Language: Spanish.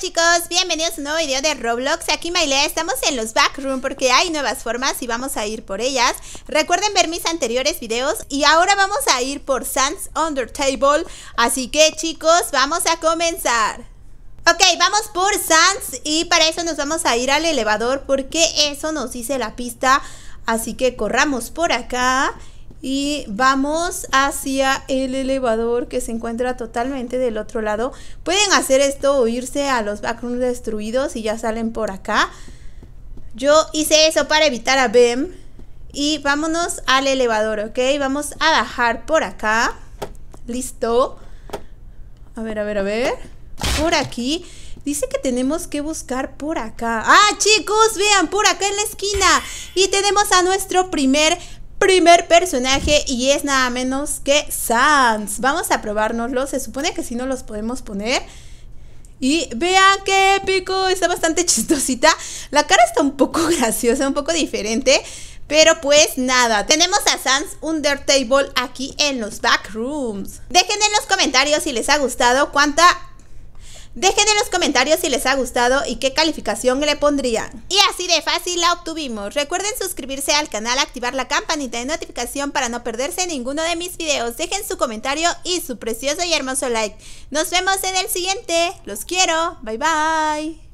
chicos, bienvenidos a un nuevo video de Roblox, aquí Mailea, estamos en los backroom porque hay nuevas formas y vamos a ir por ellas Recuerden ver mis anteriores videos y ahora vamos a ir por Sans Undertable, así que chicos, vamos a comenzar Ok, vamos por Sans y para eso nos vamos a ir al elevador porque eso nos dice la pista, así que corramos por acá y vamos hacia el elevador que se encuentra totalmente del otro lado. Pueden hacer esto o irse a los backrooms destruidos y ya salen por acá. Yo hice eso para evitar a Bem. Y vámonos al elevador, ¿ok? Vamos a bajar por acá. Listo. A ver, a ver, a ver. Por aquí. Dice que tenemos que buscar por acá. ¡Ah, chicos! Vean, por acá en la esquina. Y tenemos a nuestro primer primer personaje y es nada menos que Sans. Vamos a probárnoslo, se supone que si no los podemos poner. Y vean qué épico, está bastante chistosita. La cara está un poco graciosa, un poco diferente. Pero pues nada, tenemos a Sans Undertable aquí en los backrooms. Dejen en los comentarios si les ha gustado cuánta Dejen en los comentarios si les ha gustado y qué calificación le pondrían. Y así de fácil la obtuvimos. Recuerden suscribirse al canal, activar la campanita de notificación para no perderse ninguno de mis videos. Dejen su comentario y su precioso y hermoso like. Nos vemos en el siguiente. Los quiero. Bye bye.